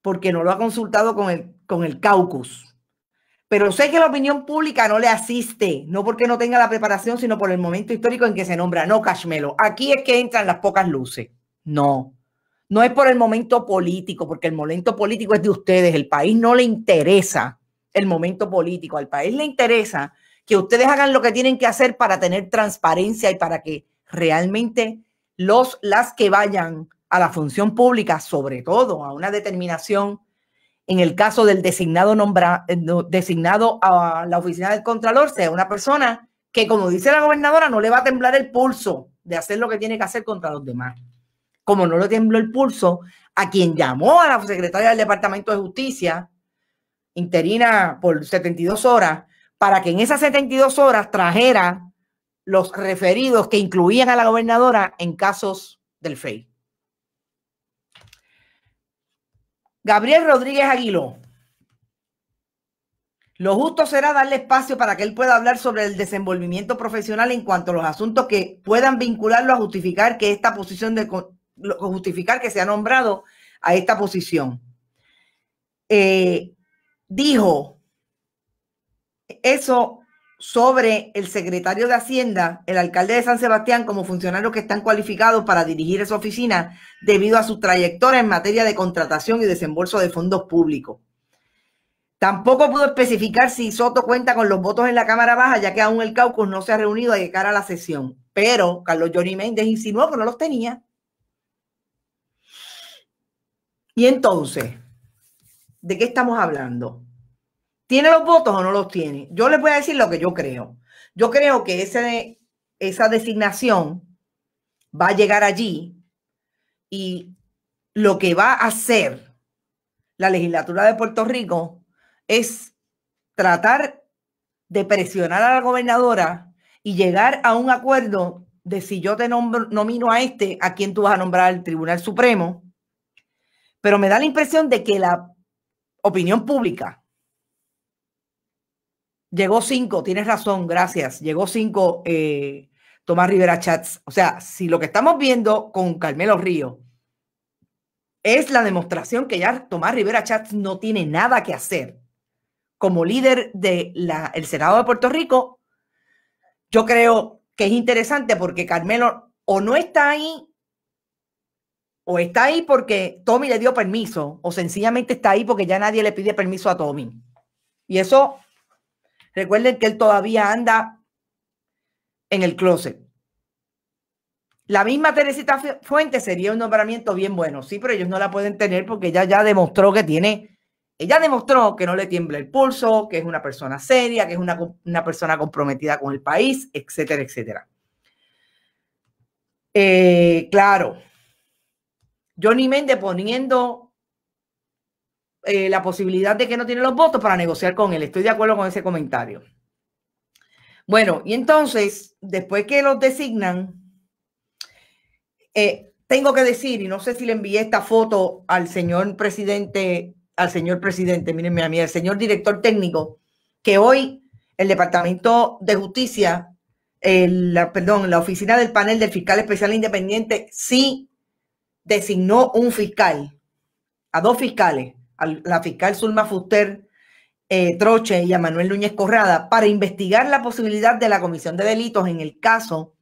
Porque no lo ha consultado con el, con el caucus. Pero sé que la opinión pública no le asiste, no porque no tenga la preparación, sino por el momento histórico en que se nombra. No, Cashmelo, aquí es que entran las pocas luces. No, no es por el momento político, porque el momento político es de ustedes. El país no le interesa el momento político, al país le interesa que ustedes hagan lo que tienen que hacer para tener transparencia y para que realmente los, las que vayan a la función pública, sobre todo a una determinación en el caso del designado, nombra, eh, designado a la oficina del Contralor, sea una persona que, como dice la gobernadora, no le va a temblar el pulso de hacer lo que tiene que hacer contra los demás. Como no le tembló el pulso a quien llamó a la secretaria del Departamento de Justicia, interina por 72 horas, para que en esas 72 horas trajera los referidos que incluían a la gobernadora en casos del FEI. Gabriel Rodríguez Aguiló. Lo justo será darle espacio para que él pueda hablar sobre el desenvolvimiento profesional en cuanto a los asuntos que puedan vincularlo a justificar que esta posición de justificar que se ha nombrado a esta posición. Eh, dijo, eso sobre el secretario de Hacienda, el alcalde de San Sebastián, como funcionarios que están cualificados para dirigir esa oficina debido a su trayectoria en materia de contratación y desembolso de fondos públicos. Tampoco pudo especificar si Soto cuenta con los votos en la Cámara Baja, ya que aún el caucus no se ha reunido a llegar a la sesión. Pero Carlos Johnny Méndez insinuó que no los tenía. Y entonces, ¿de qué estamos hablando? ¿Tiene los votos o no los tiene? Yo les voy a decir lo que yo creo. Yo creo que ese, esa designación va a llegar allí y lo que va a hacer la legislatura de Puerto Rico es tratar de presionar a la gobernadora y llegar a un acuerdo de si yo te nomino a este, a quien tú vas a nombrar al Tribunal Supremo. Pero me da la impresión de que la opinión pública Llegó cinco, tienes razón, gracias. Llegó cinco, eh, Tomás Rivera Chats. O sea, si lo que estamos viendo con Carmelo Río es la demostración que ya Tomás Rivera Chats no tiene nada que hacer como líder del Senado de Puerto Rico, yo creo que es interesante porque Carmelo o no está ahí o está ahí porque Tommy le dio permiso o sencillamente está ahí porque ya nadie le pide permiso a Tommy. Y eso Recuerden que él todavía anda en el closet. La misma Teresita Fuente sería un nombramiento bien bueno, sí, pero ellos no la pueden tener porque ella ya demostró que tiene, ella demostró que no le tiembla el pulso, que es una persona seria, que es una, persona comprometida con el país, etcétera, etcétera. Eh, claro, Johnny Mende poniendo eh, la posibilidad de que no tiene los votos para negociar con él. Estoy de acuerdo con ese comentario. Bueno, y entonces, después que los designan, eh, tengo que decir, y no sé si le envié esta foto al señor presidente, al señor presidente, miren a mí, al señor director técnico, que hoy el Departamento de Justicia, la, perdón, la oficina del panel del fiscal especial independiente, sí designó un fiscal, a dos fiscales, a la fiscal Zulma Fuster eh, Troche y a Manuel Núñez Corrada para investigar la posibilidad de la comisión de delitos en el caso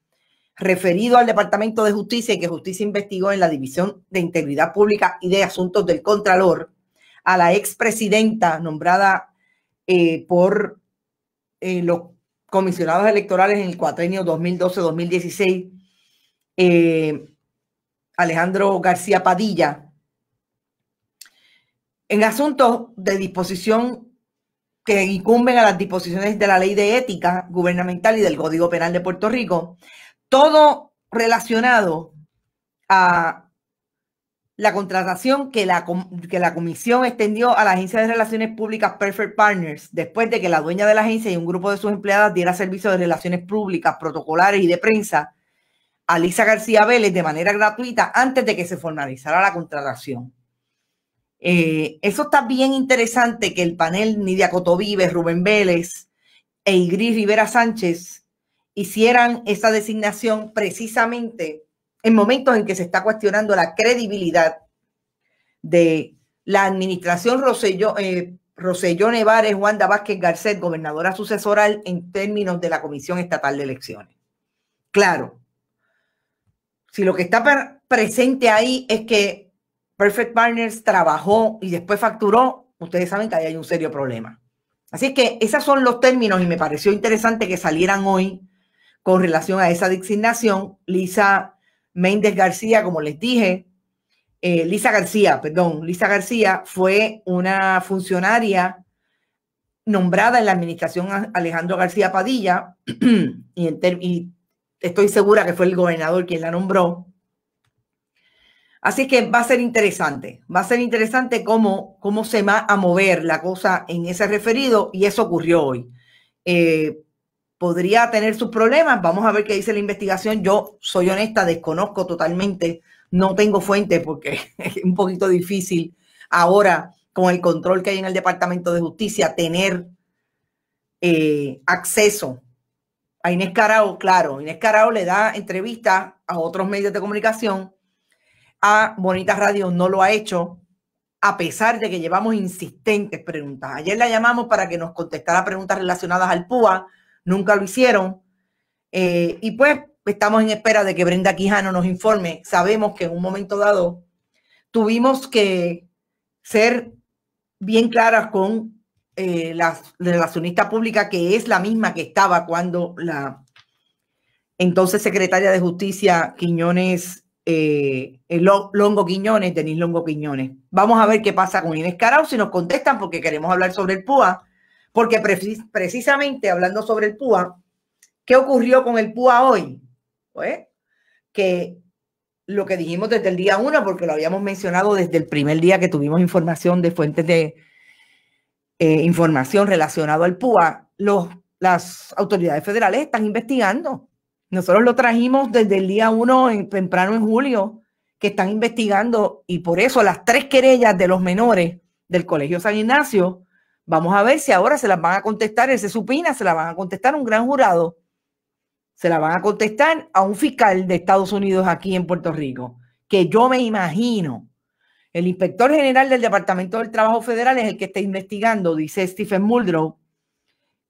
referido al Departamento de Justicia y que Justicia investigó en la División de Integridad Pública y de Asuntos del Contralor a la expresidenta nombrada eh, por eh, los comisionados electorales en el cuatrenio 2012-2016, Alejandro García Padilla, en asuntos de disposición que incumben a las disposiciones de la ley de ética gubernamental y del Código Penal de Puerto Rico, todo relacionado a la contratación que la, comisión extendió a la agencia de relaciones públicas Perfect Partners después de que la dueña de la agencia y un grupo de sus empleadas diera servicio de relaciones públicas, protocolares y de prensa a Lisa García Vélez de manera gratuita antes de que se formalizara la contratación. Eh, eso está bien interesante que el panel Nidia Cotovive, Rubén Vélez e Igris Rivera Sánchez hicieran esa designación precisamente en momentos en que se está cuestionando la credibilidad de la administración Rosselló, eh, Nevares, Wanda Vázquez Garcet, gobernadora sucesoral en términos de la Comisión Estatal de Elecciones. Claro, si lo que está presente ahí es que Perfect Partners trabajó y después facturó, ustedes saben que ahí hay un serio problema. Así que esos son los términos y me pareció interesante que salieran hoy con relación a esa designación. Lisa Méndez García, como les dije, eh, Lisa García, perdón, Lisa García fue una funcionaria nombrada en la administración Alejandro García Padilla y estoy segura que fue el gobernador quien la nombró Así que va a ser interesante, va a ser interesante cómo, cómo se va a mover la cosa en ese referido y eso ocurrió hoy. Eh, podría tener sus problemas, vamos a ver qué dice la investigación. Yo soy honesta, desconozco totalmente, no tengo fuente porque es un poquito difícil ahora con el control que hay en el Departamento de Justicia tener eh, acceso a Inés Carao, claro, Inés Carao le da entrevista a otros medios de comunicación a Bonita Radio no lo ha hecho, a pesar de que llevamos insistentes preguntas. Ayer la llamamos para que nos contestara preguntas relacionadas al PUA, nunca lo hicieron. Eh, y pues estamos en espera de que Brenda Quijano nos informe. Sabemos que en un momento dado tuvimos que ser bien claras con eh, la relacionista pública, que es la misma que estaba cuando la entonces secretaria de Justicia Quiñones eh, Longo Quiñones, Denis Longo Quiñones. Vamos a ver qué pasa con Inés Carao si nos contestan, porque queremos hablar sobre el PUA, porque precisamente hablando sobre el PUA, ¿qué ocurrió con el PUA hoy? Pues que lo que dijimos desde el día uno, porque lo habíamos mencionado desde el primer día que tuvimos información de fuentes de eh, información relacionado al PUA, los, las autoridades federales están investigando nosotros lo trajimos desde el día 1, temprano en julio, que están investigando y por eso las tres querellas de los menores del Colegio San Ignacio, vamos a ver si ahora se las van a contestar, ese se supina, se las van a contestar un gran jurado, se las van a contestar a un fiscal de Estados Unidos aquí en Puerto Rico, que yo me imagino, el inspector general del Departamento del Trabajo Federal es el que está investigando, dice Stephen Muldrow,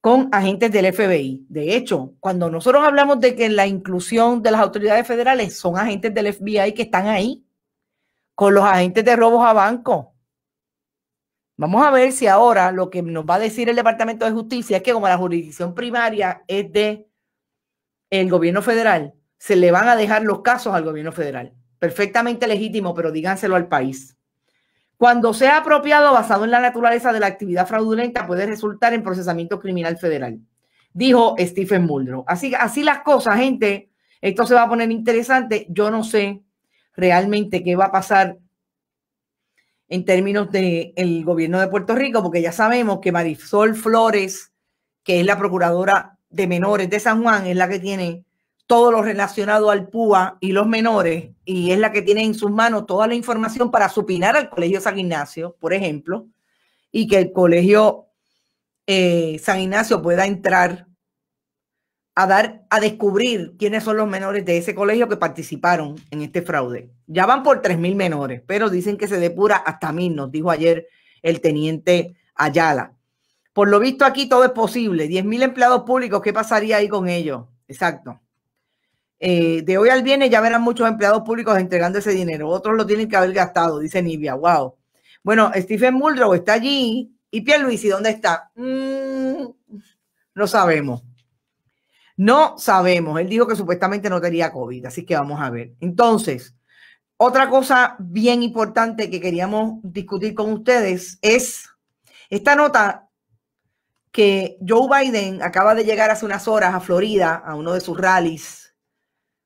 con agentes del FBI. De hecho, cuando nosotros hablamos de que la inclusión de las autoridades federales son agentes del FBI que están ahí, con los agentes de robos a banco. Vamos a ver si ahora lo que nos va a decir el Departamento de Justicia es que como la jurisdicción primaria es de el gobierno federal, se le van a dejar los casos al gobierno federal. Perfectamente legítimo, pero díganselo al país. Cuando sea apropiado basado en la naturaleza de la actividad fraudulenta, puede resultar en procesamiento criminal federal, dijo Stephen Muldrow. Así, las cosas, gente. Esto se va a poner interesante. Yo no sé realmente qué va a pasar en términos del el gobierno de Puerto Rico, porque ya sabemos que Marisol Flores, que es la procuradora de menores de San Juan, es la que tiene todo lo relacionado al PUA y los menores, y es la que tiene en sus manos toda la información para supinar al Colegio San Ignacio, por ejemplo, y que el Colegio eh, San Ignacio pueda entrar a dar, a descubrir quiénes son los menores de ese colegio que participaron en este fraude. Ya van por 3.000 menores, pero dicen que se depura hasta 1.000, nos dijo ayer el teniente Ayala. Por lo visto aquí todo es posible. 10.000 empleados públicos, ¿qué pasaría ahí con ellos? Exacto. Eh, de hoy al viernes ya verán muchos empleados públicos entregando ese dinero. Otros lo tienen que haber gastado, dice Nivia. Wow. Bueno, Stephen Muldrow está allí. ¿Y Pierre ¿y dónde está? Mm, no sabemos. No sabemos. Él dijo que supuestamente no tenía COVID, así que vamos a ver. Entonces, otra cosa bien importante que queríamos discutir con ustedes es esta nota que Joe Biden acaba de llegar hace unas horas a Florida, a uno de sus rallies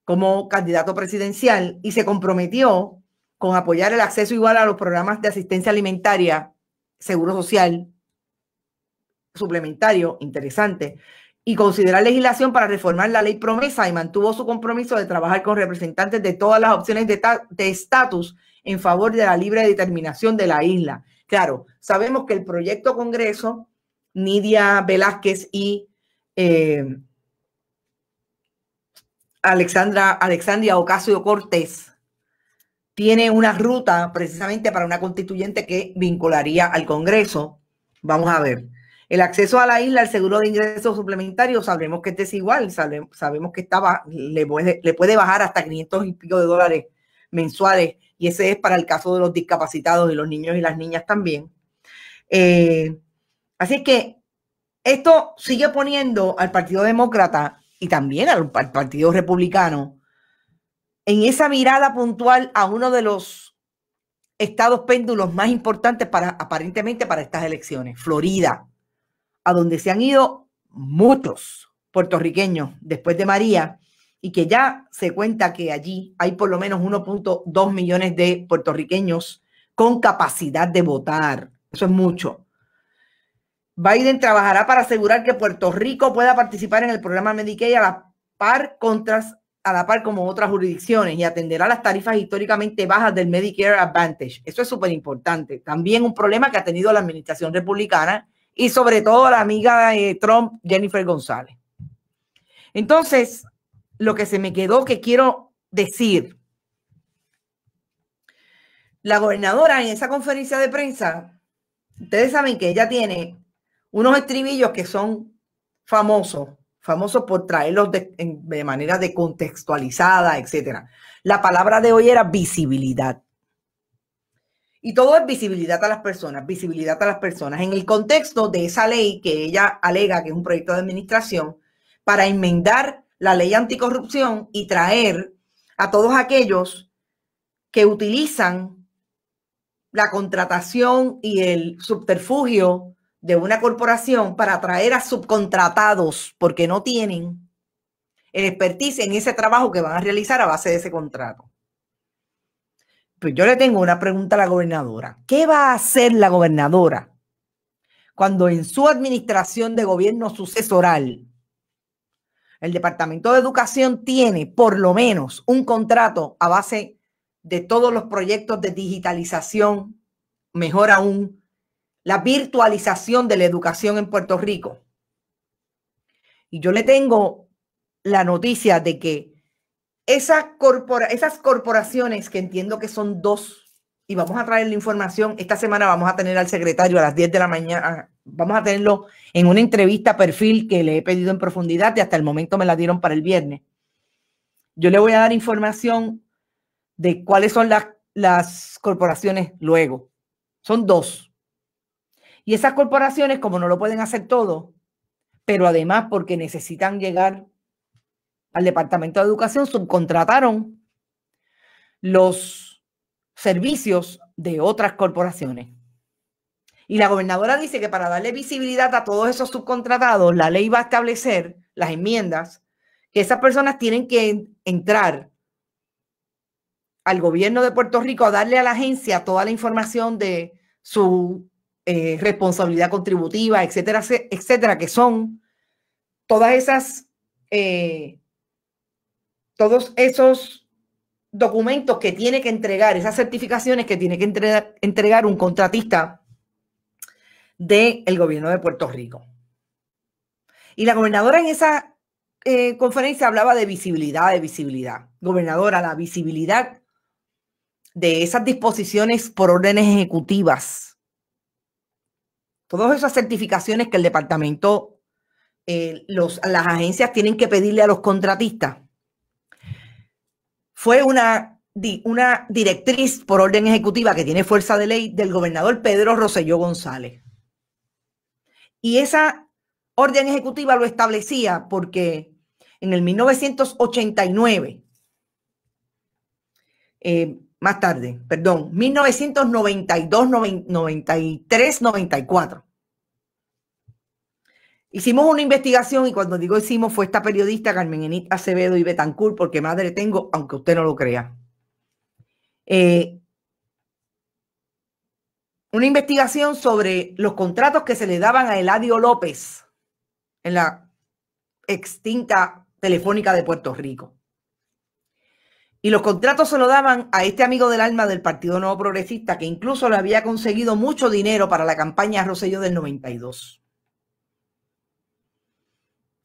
como candidato presidencial y se comprometió con apoyar el acceso igual a los programas de asistencia alimentaria, seguro social, suplementario, interesante, y considerar legislación para reformar la ley promesa y mantuvo su compromiso de trabajar con representantes de todas las opciones de estatus en favor de la libre determinación de la isla. Claro, sabemos que el proyecto Congreso, Nidia Velázquez y eh, Alexandra, Alexandria Ocasio Cortés tiene una ruta precisamente para una constituyente que vincularía al Congreso. Vamos a ver. El acceso a la isla, el seguro de ingresos suplementarios, este sabemos que es desigual, sabemos que le, puede, bajar hasta 500 y pico de dólares mensuales, y ese es para el caso de los discapacitados y los niños y las niñas también. Eh, así que esto sigue poniendo al Partido Demócrata y también al, Partido Republicano en esa mirada puntual a uno de los estados péndulos más importantes para aparentemente para estas elecciones, Florida, a donde se han ido muchos puertorriqueños después de María y que ya se cuenta que allí hay por lo menos 1.2 millones de puertorriqueños con capacidad de votar. Eso es mucho. Biden trabajará para asegurar que Puerto Rico pueda participar en el programa Medicaid a la par contras, a la par como otras jurisdicciones y atenderá las tarifas históricamente bajas del Medicare Advantage. Eso es súper importante. También un problema que ha tenido la administración republicana y sobre todo la amiga de Trump, Jennifer González. Entonces, lo que se me quedó que quiero decir, la gobernadora en esa conferencia de prensa, ustedes saben que ella tiene unos estribillos que son famosos, famosos por traerlos de, manera decontextualizada, etc. La palabra de hoy era visibilidad. Y todo es visibilidad a las personas, visibilidad a las personas. En el contexto de esa ley que ella alega que es un proyecto de administración, para enmendar la ley anticorrupción y traer a todos aquellos que utilizan la contratación y el subterfugio de una corporación para atraer a subcontratados porque no tienen expertise en ese trabajo que van a realizar a base de ese contrato. Pues yo le tengo una pregunta a la gobernadora. ¿Qué va a hacer la gobernadora cuando en su administración de gobierno sucesoral el Departamento de Educación tiene por lo menos un contrato a base de todos los proyectos de digitalización, mejor aún, la virtualización de la educación en Puerto Rico. Y yo le tengo la noticia de que esas, corporaciones, que entiendo que son dos, y vamos a traer la información, esta semana vamos a tener al secretario a las 10 de la mañana, vamos a tenerlo en una entrevista perfil que le he pedido en profundidad y hasta el momento me la dieron para el viernes. Yo le voy a dar información de cuáles son las corporaciones luego. Son dos. Y esas corporaciones, como no lo pueden hacer todo, pero además porque necesitan llegar al Departamento de Educación, subcontrataron los servicios de otras corporaciones. Y la gobernadora dice que para darle visibilidad a todos esos subcontratados, la ley va a establecer las enmiendas que esas personas tienen que entrar al gobierno de Puerto Rico a darle a la agencia toda la información de su eh, responsabilidad contributiva, etcétera, etcétera, que son todas esas, eh, todos esos documentos que tiene que entregar, esas certificaciones que tiene que entregar, un contratista del el gobierno de Puerto Rico. Y la gobernadora en esa eh, conferencia hablaba de visibilidad, de visibilidad. Gobernadora, la visibilidad de esas disposiciones por órdenes ejecutivas Todas esas certificaciones que el departamento, eh, las agencias tienen que pedirle a los contratistas, fue una, directriz por orden ejecutiva que tiene fuerza de ley del gobernador Pedro Roselló González. Y esa orden ejecutiva lo establecía porque en el 1989, eh, más tarde, perdón, 1992, 93, 94. Hicimos una investigación y cuando digo hicimos fue esta periodista Carmen Enit Acevedo y Betancourt, porque madre tengo, aunque usted no lo crea. Eh, una investigación sobre los contratos que se le daban a Eladio López en la extinta Telefónica de Puerto Rico. Y los contratos se lo daban a este amigo del alma del Partido Nuevo Progresista, que incluso le había conseguido mucho dinero para la campaña Rosello del 92.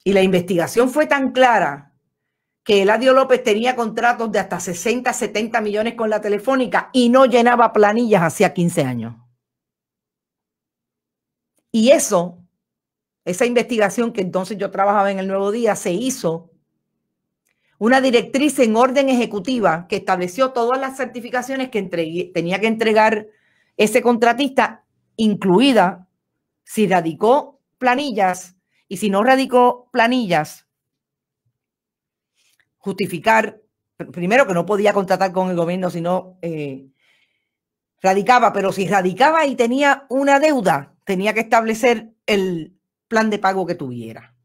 Y la investigación fue tan clara que Eladio López tenía contratos de hasta 60, 70 millones con la telefónica y no llenaba planillas hacía 15 años. Y eso, esa investigación que entonces yo trabajaba en el Nuevo Día, se hizo una directriz en orden ejecutiva que estableció todas las certificaciones que tenía que entregar ese contratista, incluida si radicó planillas y si no radicó planillas, justificar, primero que no podía contratar con el gobierno, si no eh, radicaba, pero si radicaba y tenía una deuda, tenía que establecer el plan de pago que tuviera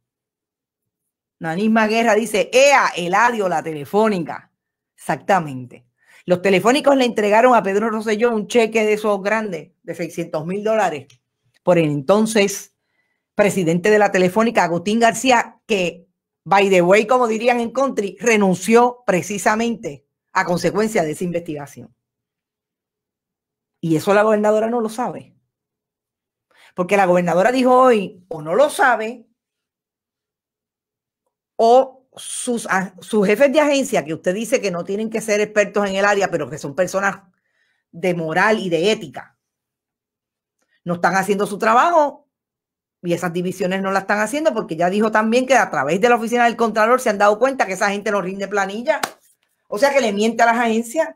misma Guerra dice, ¡Ea! el Eladio, la telefónica. Exactamente. Los telefónicos le entregaron a Pedro Rosselló un cheque de esos grandes, de 600 mil dólares, por el entonces presidente de la telefónica, Agustín García, que, by the way, como dirían en country, renunció precisamente a consecuencia de esa investigación. Y eso la gobernadora no lo sabe. Porque la gobernadora dijo hoy, o no lo sabe, o sus, sus jefes de agencia, que usted dice que no tienen que ser expertos en el área, pero que son personas de moral y de ética, no están haciendo su trabajo y esas divisiones no la están haciendo porque ya dijo también que a través de la oficina del Contralor se han dado cuenta que esa gente no rinde planilla. O sea que le miente a las agencias.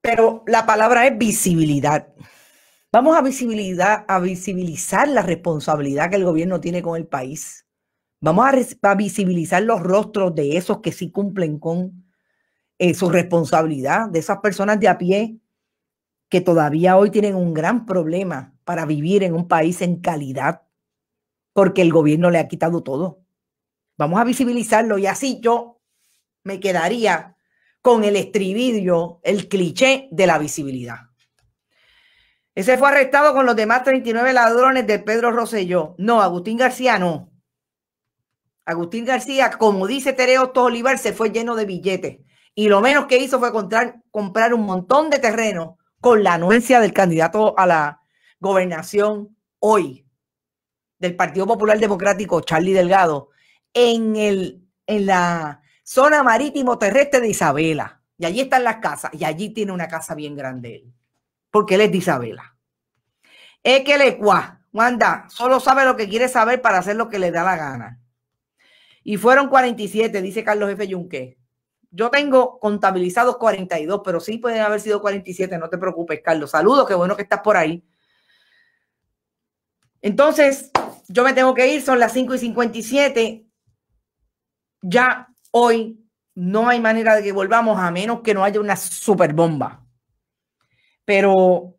Pero la palabra es visibilidad. Vamos a, visibilidad, a visibilizar la responsabilidad que el gobierno tiene con el país. Vamos a, visibilizar los rostros de esos que sí cumplen con eh, su responsabilidad, de esas personas de a pie que todavía hoy tienen un gran problema para vivir en un país en calidad, porque el gobierno le ha quitado todo. Vamos a visibilizarlo y así yo me quedaría con el estribillo, el cliché de la visibilidad. Ese fue arrestado con los demás 39 ladrones de Pedro Rosselló. No, Agustín García no. Agustín García, como dice Tereo Olivar, se fue lleno de billetes. Y lo menos que hizo fue comprar, un montón de terreno con la anuencia del candidato a la gobernación hoy, del Partido Popular Democrático, Charlie Delgado, en, el, en la zona marítimo terrestre de Isabela. Y allí están las casas. Y allí tiene una casa bien grande él porque él es de Isabela. Es que le cuá, Wanda, solo sabe lo que quiere saber para hacer lo que le da la gana. Y fueron 47, dice Carlos F. Yunque. Yo tengo contabilizados 42, pero sí pueden haber sido 47, no te preocupes, Carlos. Saludos, qué bueno que estás por ahí. Entonces, yo me tengo que ir, son las 5 y 57. Ya hoy no hay manera de que volvamos a menos que no haya una superbomba pero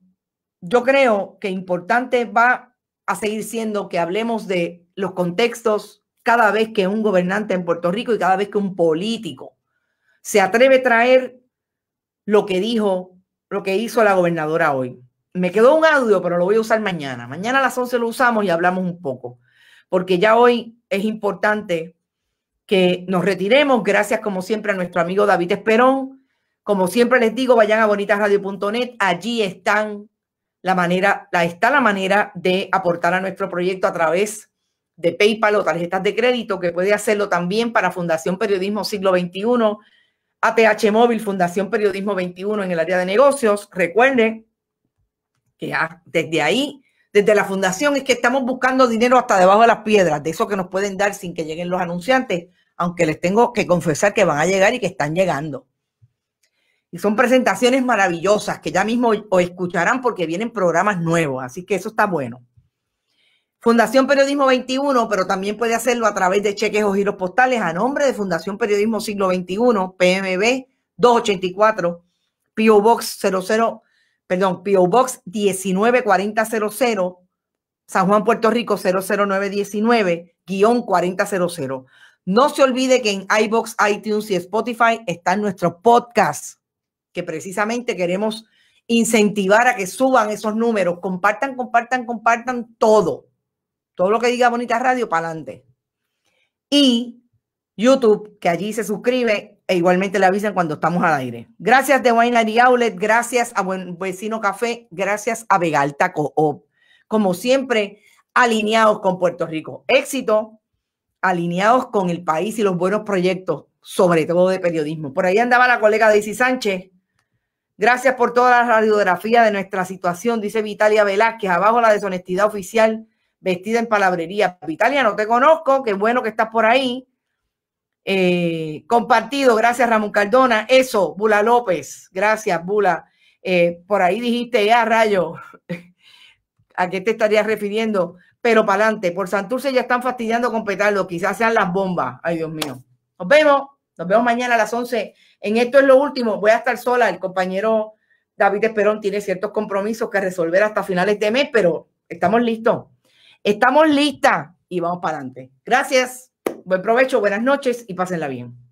yo creo que importante va a seguir siendo que hablemos de los contextos cada vez que un gobernante en Puerto Rico y cada vez que un político se atreve a traer lo que dijo, lo que hizo la gobernadora hoy. Me quedó un audio, pero lo voy a usar mañana. Mañana a las 11 lo usamos y hablamos un poco, porque ya hoy es importante que nos retiremos. Gracias como siempre a nuestro amigo David Esperón como siempre les digo, vayan a bonitasradio.net, allí están la manera, está la manera de aportar a nuestro proyecto a través de PayPal o tarjetas de crédito, que puede hacerlo también para Fundación Periodismo Siglo XXI, ATH Móvil, Fundación Periodismo XXI en el área de negocios. Recuerden que desde ahí, desde la fundación, es que estamos buscando dinero hasta debajo de las piedras, de eso que nos pueden dar sin que lleguen los anunciantes, aunque les tengo que confesar que van a llegar y que están llegando. Y son presentaciones maravillosas que ya mismo os escucharán porque vienen programas nuevos, así que eso está bueno. Fundación Periodismo 21, pero también puede hacerlo a través de cheques o giros postales a nombre de Fundación Periodismo Siglo 21 PMB 284, PO Box 00, perdón, PO Box 194000, San Juan, Puerto Rico 00919, guión 4000. No se olvide que en iBox, iTunes y Spotify están nuestros podcasts que precisamente queremos incentivar a que suban esos números. Compartan, compartan, compartan todo. Todo lo que diga Bonita Radio, para adelante. Y YouTube, que allí se suscribe e igualmente le avisan cuando estamos al aire. Gracias de Winery Outlet, gracias a Buen Vecino Café, gracias a Vegalta Coop. Como siempre, alineados con Puerto Rico. Éxito, alineados con el país y los buenos proyectos, sobre todo de periodismo. Por ahí andaba la colega Daisy Sánchez Gracias por toda la radiografía de nuestra situación, dice Vitalia Velázquez. Abajo la deshonestidad oficial vestida en palabrería. Vitalia, no te conozco, qué bueno que estás por ahí. Eh, compartido, gracias Ramón Cardona. Eso, Bula López, gracias Bula. Eh, por ahí dijiste, ya eh, rayo, ¿a qué te estarías refiriendo? Pero para adelante, por Santurce ya están fastidiando con petardo, quizás sean las bombas. Ay, Dios mío. Nos vemos, nos vemos mañana a las 11 en esto es lo último, voy a estar sola, el compañero David Esperón tiene ciertos compromisos que resolver hasta finales de mes, pero estamos listos. Estamos listas y vamos para adelante. Gracias, buen provecho, buenas noches y pásenla bien.